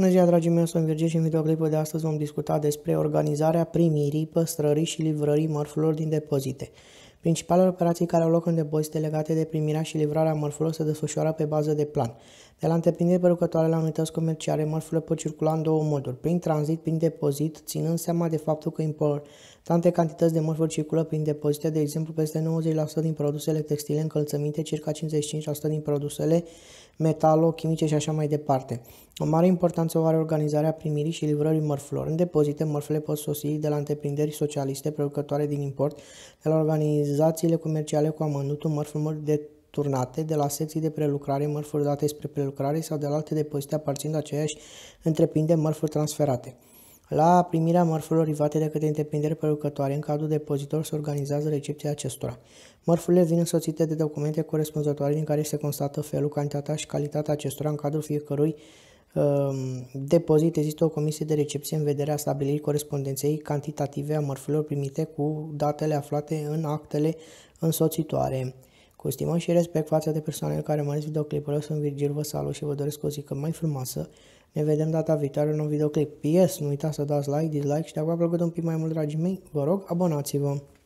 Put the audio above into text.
Bună ziua, dragii mei, sunt Virgil și în videoclipul de astăzi vom discuta despre organizarea primirii, păstrării și livrării mărfurilor din depozite. Principalele operații care au loc în depozite legate de primirea și livrarea mărfurilor se desfășoară pe bază de plan. De la întreprinderi producătoare la unități comerciale, mărfurile pot circula în două moduri, prin tranzit, prin depozit, ținând seama de faptul că Constante cantități de mărfuri circulă prin depozite, de exemplu peste 90% din produsele textile încălțăminte, circa 55% din produsele metalo-chimice și așa mai departe. O mare importanță o are organizarea primirii și livrării mărfurilor. În depozite, mărfurile pot sosi de la întreprinderi socialiste producătoare din import, de la organizațiile comerciale cu amănutul mărfuri de turnate de la secții de prelucrare, mărfuri date spre prelucrare sau de la alte depozite aparținând aceeași întreprinde mărfuri transferate. La primirea mărfurilor rivate de către întreprinderi producătoare în cadrul depozitor se organizează recepția acestora. Mărfurile vin însoțite de documente corespunzătoare din care se constată felul, cantitatea și calitatea acestora în cadrul fiecărui um, depozit există o comisie de recepție în vederea stabilirii corespondenței cantitative a mărfurilor primite cu datele aflate în actele însoțitoare. Cu stimă și respect față de persoanele care măresc videoclipul, eu sunt Virgil, vă salut și vă doresc o zi cât mai frumoasă. Ne vedem data viitoare în un videoclip. P.S. Nu uitați să dați like, dislike și dacă v-a plăcut un pic mai mult, dragii mei, vă rog, abonați-vă!